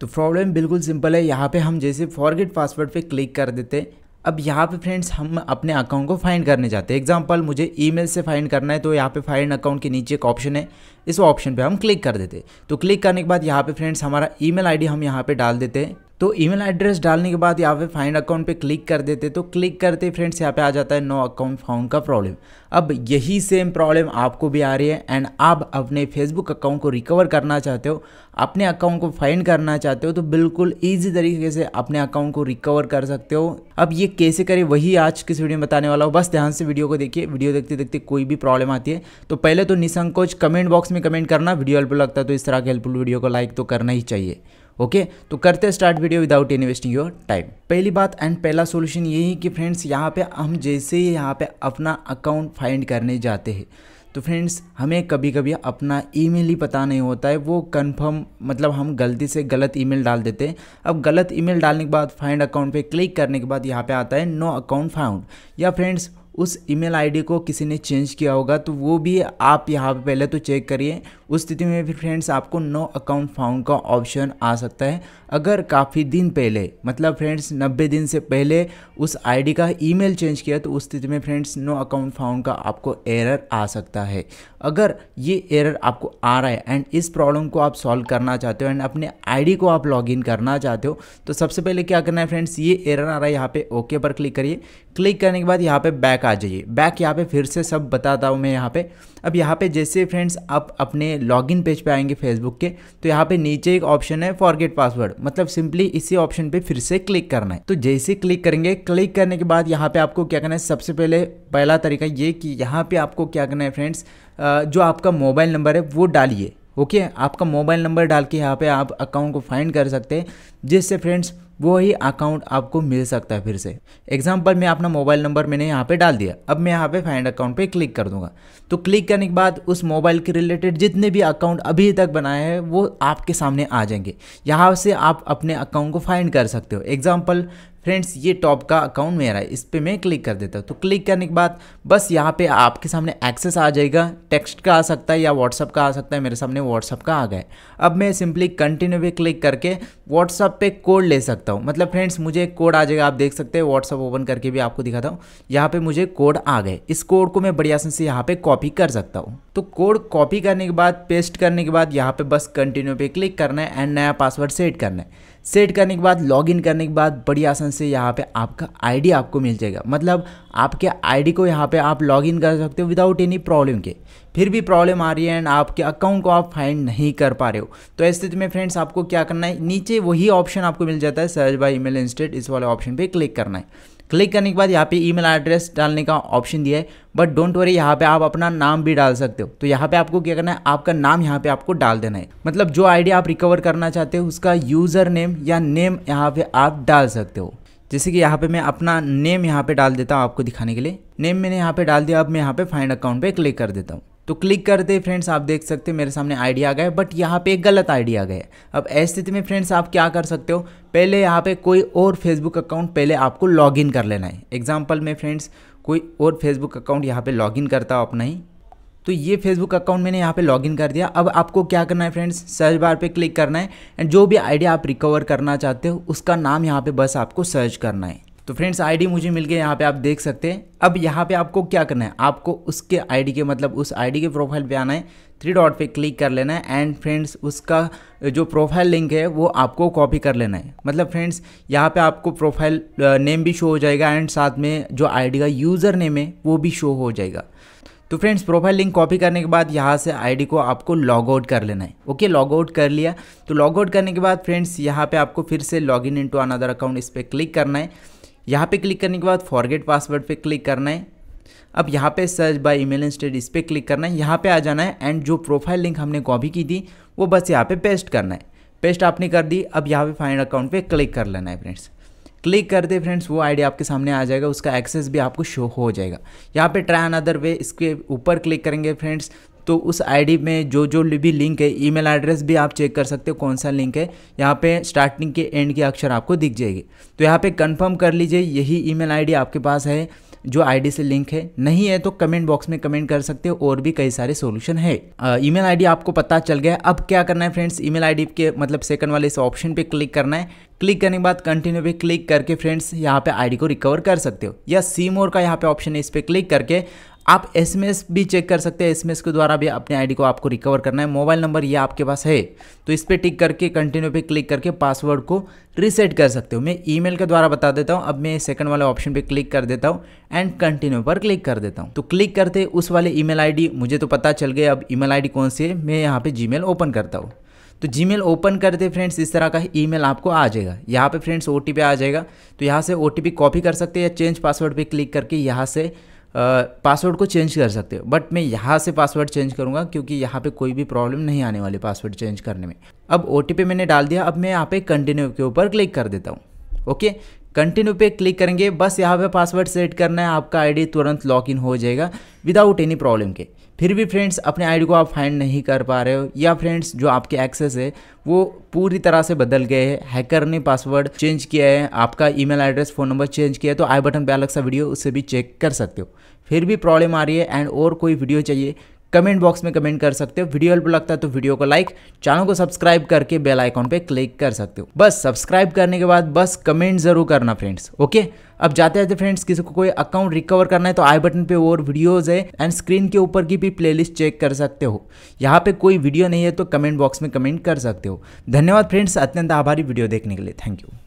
तो प्रॉब्लम बिल्कुल सिंपल है यहाँ पे हम जैसे फॉरगेट पासवर्ड पे क्लिक कर देते हैं अब यहाँ पे फ्रेंड्स हम अपने अकाउंट को फाइंड करने जाते हैं एग्जांपल मुझे ईमेल से फाइंड करना है तो यहाँ पे फाइंड अकाउंट के नीचे एक ऑप्शन है इस ऑप्शन पे हम क्लिक कर देते हैं तो क्लिक करने के बाद यहाँ पे फ्रेंड्स हमारा ईमेल आईडी हम यहाँ पे डाल देते हैं तो ईमेल एड्रेस डालने के बाद यहाँ पे फाइंड अकाउंट पे क्लिक कर देते तो क्लिक करते फ्रेंड्स यहाँ पे आ जाता है नो अकाउंट फाउंड का प्रॉब्लम अब यही सेम प्रॉब्लम आपको भी आ रही है एंड आप अपने फेसबुक अकाउंट को रिकवर करना चाहते हो अपने अकाउंट को फाइंड करना चाहते हो तो बिल्कुल ईजी तरीके से अपने अकाउंट को रिकवर कर सकते हो अब ये कैसे करें वही आज किस वीडियो में बताने वाला हो बस ध्यान से वीडियो को देखिए वीडियो देखते देखते कोई भी प्रॉब्लम आती है तो पहले तो निसंकोच कमेंट बॉक्स में कमेंट करना वीडियो हेल्पफुल लगता है तो इस तरह के हेल्पफुल वीडियो को लाइक तो करना ही चाहिए ओके तो करते start video without any wasting your time पहली बात एंड पहला सोल्यूशन यही कि फ्रेंड्स यहाँ पे हम जैसे ही यहाँ पे अपना अकाउंट फाइंड करने जाते हैं तो फ्रेंड्स हमें कभी कभी अपना ईमेल ही पता नहीं होता है वो कंफर्म मतलब हम गलती से गलत ईमेल डाल देते हैं अब गलत ईमेल डालने के बाद फाइंड अकाउंट पे क्लिक करने के बाद यहाँ पे आता है नो अकाउंट फाउंड या फ्रेंड्स उस ईमेल आईडी को किसी ने चेंज किया होगा तो वो भी आप यहाँ पे पहले तो चेक करिए उस स्थिति में भी फ्रेंड्स आपको नो अकाउंट फाउंड का ऑप्शन आ सकता है अगर काफ़ी दिन पहले मतलब फ्रेंड्स 90 दिन से पहले उस आईडी का ईमेल चेंज किया तो उस स्थिति में फ्रेंड्स नो अकाउंट फाउंड का आपको एरर आ सकता है अगर ये एरर आपको आ रहा है एंड इस प्रॉब्लम को आप सॉल्व करना चाहते हो एंड अपने आई को आप इन करना चाहते हो तो सबसे पहले क्या करना है फ्रेंड्स ये एरर आ रहा है यहाँ पर ओके पर क्लिक करिए क्लिक करने के बाद यहाँ पर बैक आ जाइए बैक यहाँ पे फिर से सब बताता हूँ मैं यहाँ पे अब यहाँ पे जैसे फ्रेंड्स आप अपने लॉगिन पेज पे आएंगे फेसबुक के तो यहाँ पे नीचे एक ऑप्शन है फॉरगेट पासवर्ड मतलब सिंपली इसी ऑप्शन पे फिर से क्लिक करना है तो जैसे क्लिक करेंगे क्लिक करने के बाद यहाँ पे आपको क्या करना है सबसे पहले पहला तरीका ये कि यहाँ पे आपको क्या करना है फ्रेंड्स जो आपका मोबाइल नंबर है वो डालिए ओके आपका मोबाइल नंबर डाल के यहाँ पे आप अकाउंट को फाइंड कर सकते हैं जिससे फ्रेंड्स वो ही अकाउंट आपको मिल सकता है फिर से एग्जाम्पल मैं अपना मोबाइल नंबर मैंने यहाँ पे डाल दिया अब मैं यहाँ पे फाइंड अकाउंट पे क्लिक कर दूंगा तो क्लिक करने के बाद उस मोबाइल के रिलेटेड जितने भी अकाउंट अभी तक बनाए हैं वो आपके सामने आ जाएंगे यहाँ से आप अपने अकाउंट को फाइंड कर सकते हो एग्जाम्पल फ्रेंड्स ये टॉप का अकाउंट मेरा है इस पर मैं क्लिक कर देता हूँ तो क्लिक करने के बाद बस यहाँ पे आपके सामने एक्सेस आ जाएगा टेक्स्ट का आ सकता है या व्हाट्सअप का आ सकता है मेरे सामने व्हाट्सअप का आ गया अब मैं सिंपली कंटिन्यू पे क्लिक करके व्हाट्सअप पे कोड ले सकता हूँ मतलब फ्रेंड्स मुझे एक कोड आ जाएगा आप देख सकते हैं व्हाट्सअप ओपन करके भी आपको दिखाता हूँ यहाँ पर मुझे कोड आ गए इस कोड को मैं बढ़िया से यहाँ पर कॉपी कर सकता हूँ तो कोड कॉपी करने के बाद पेस्ट करने के बाद यहाँ पे बस कंटिन्यू पे क्लिक करना है एंड नया पासवर्ड सेट करना है सेट करने के बाद लॉगिन करने के बाद बड़ी आसान से यहाँ पे आपका आईडी आपको मिल जाएगा मतलब आपके आईडी को यहाँ पे आप लॉगिन कर सकते हो विदाउट एनी प्रॉब्लम के फिर भी प्रॉब्लम आ रही है एंड आपके अकाउंट को आप फाइंड नहीं कर पा रहे हो तो स्थिति में फ्रेंड्स आपको क्या करना है नीचे वही ऑप्शन आपको मिल जाता है सर्च बाई ई मेल इस वाले ऑप्शन पर क्लिक करना है क्लिक करने के बाद यहाँ पे ईमेल एड्रेस डालने का ऑप्शन दिया है बट डोंट वरी यहाँ पे आप अपना नाम भी डाल सकते हो तो यहाँ पे आपको क्या करना है आपका नाम यहाँ पे आपको डाल देना है मतलब जो आई आप रिकवर करना चाहते हो उसका यूज़र नेम या नेम यहाँ पे आप डाल सकते हो जैसे कि यहाँ पे मैं अपना नेम यहाँ पे डाल देता हूँ आपको दिखाने के लिए नेम मैंने यहाँ पे डाल दिया अब मैं यहाँ पे फाइंड अकाउंट पे क्लिक कर देता हूँ तो क्लिक करते फ्रेंड्स आप देख सकते हैं मेरे सामने आइडिया आ गया बट यहाँ पे एक गलत आइडिया आ गया अब ऐसी स्थिति में फ्रेंड्स आप क्या कर सकते हो पहले यहाँ पे कोई और फेसबुक अकाउंट पहले आपको लॉगिन कर लेना है एग्जाम्पल में फ्रेंड्स कोई और फेसबुक अकाउंट यहाँ पे लॉगिन करता हो अपना ही तो ये फेसबुक अकाउंट मैंने यहाँ पे लॉगिन कर दिया अब आपको क्या करना है फ्रेंड्स सर्च बार पे क्लिक करना है एंड जो भी आइडिया आप रिकवर करना चाहते हो उसका नाम यहाँ पे बस आपको सर्च करना है तो फ्रेंड्स आईडी मुझे मिल गया यहाँ पे आप देख सकते हैं अब यहाँ पे आपको क्या करना है आपको उसके आईडी के मतलब उस आईडी के प्रोफाइल पे आना है थ्री डॉट पे क्लिक कर लेना है एंड फ्रेंड्स उसका जो प्रोफाइल लिंक है वो आपको कॉपी कर लेना है मतलब फ्रेंड्स यहाँ पे आपको प्रोफाइल नेम भी शो हो जाएगा एंड साथ में जो आई का यूज़र नेम है वो भी शो हो जाएगा तो फ्रेंड्स प्रोफाइल लिंक कॉपी करने के बाद यहाँ से आईडी को आपको लॉग आउट कर लेना है ओके लॉग आउट कर लिया तो लॉग आउट करने के बाद फ्रेंड्स यहाँ पे आपको फिर से log in into another account इस पर क्लिक करना है यहाँ पे क्लिक करने के बाद फॉरगेट पासवर्ड पे क्लिक करना है अब यहाँ पे सर्च बाय ईमेल इंस्टेड इस पर क्लिक करना है यहाँ पे आ जाना है एंड जो प्रोफाइल लिंक हमने कॉपी की थी वो बस यहाँ पे पेस्ट करना है पेस्ट आपने कर दी अब यहाँ पे फाइंड अकाउंट पे क्लिक कर लेना है फ्रेंड्स क्लिक कर दे फ्रेंड्स वो आईडी आपके सामने आ जाएगा उसका एक्सेस भी आपको शो हो जाएगा यहाँ पे ट्राई अनदर वे इसके ऊपर क्लिक करेंगे फ्रेंड्स तो उस आईडी में जो जो भी लिंक है ईमेल एड्रेस भी आप चेक कर सकते हो कौन सा लिंक है यहाँ पे स्टार्टिंग के एंड के अक्षर आपको दिख जाएगी तो यहाँ पे कंफर्म कर लीजिए यही ईमेल आईडी आपके पास है जो आईडी से लिंक है नहीं है तो कमेंट बॉक्स में कमेंट कर सकते हो और भी कई सारे सॉल्यूशन है ईमेल आईडी आपको पता चल गया अब क्या करना है फ्रेंड्स ईमेल आईडी के मतलब सेकंड वाले इस ऑप्शन पे क्लिक करना है क्लिक करने के बाद कंटिन्यू पे क्लिक करके फ्रेंड्स यहाँ पे आईडी को रिकवर कर सकते हो या सी मोर का यहाँ पे ऑप्शन है इस पर क्लिक करके आप एस भी चेक कर सकते हैं एस के द्वारा भी अपने आईडी को आपको रिकवर करना है मोबाइल नंबर ये आपके पास है तो इस पर टिक करके कंटिन्यू पे क्लिक करके पासवर्ड को रिसेट कर सकते हो मैं ईमेल के द्वारा बता देता हूँ अब मैं सेकंड वाले ऑप्शन पे क्लिक कर देता हूँ एंड कंटिन्यू पर क्लिक कर देता हूँ तो क्लिक करते उस वाले ई मेल मुझे तो पता चल गया अब ई मेल कौन सी है मैं यहाँ पर जी ओपन करता हूँ तो जी ओपन करते फ्रेंड्स इस तरह का ईमेल आपको आ जाएगा यहाँ पे फ्रेंड्स ओ आ जाएगा तो यहाँ से ओ कॉपी कर सकते हैं या चेंज पासवर्ड पे क्लिक करके यहाँ से पासवर्ड को चेंज कर सकते हो बट मैं यहाँ से पासवर्ड चेंज करूँगा क्योंकि यहाँ पे कोई भी प्रॉब्लम नहीं आने वाली पासवर्ड चेंज करने में अब ओ मैंने डाल दिया अब मैं यहाँ पे कंटिन्यू के ऊपर क्लिक कर देता हूँ ओके कंटिन्यू पे क्लिक करेंगे बस यहाँ पे पासवर्ड सेट करना है आपका आईडी तुरंत लॉग इन हो जाएगा विदाउट एनी प्रॉब्लम के फिर भी फ्रेंड्स अपने आईडी को आप फाइंड नहीं कर पा रहे हो या फ्रेंड्स जो आपके एक्सेस है वो पूरी तरह से बदल गए हैं हैकर ने पासवर्ड चेंज किया है आपका email address phone number change किया है तो आई बटन पे अलग सा वीडियो उससे भी चेक कर सकते हो फिर भी प्रॉब्लम आ रही है एंड और कोई वीडियो चाहिए कमेंट बॉक्स में कमेंट कर सकते हो वीडियो हेल्प लगता है तो वीडियो को लाइक चैनल को सब्सक्राइब करके बेल आइकॉन पे क्लिक कर सकते हो बस सब्सक्राइब करने के बाद बस कमेंट जरूर करना फ्रेंड्स ओके अब जाते जाते फ्रेंड्स किसी को कोई अकाउंट रिकवर करना है तो आई बटन पे और वीडियोज है एंड स्क्रीन के ऊपर की भी प्ले चेक कर सकते हो यहाँ पे कोई वीडियो नहीं है तो कमेंट बॉक्स में कमेंट कर सकते हो धन्यवाद फ्रेंड्स अत्यंत आभारी वीडियो देखने के लिए थैंक यू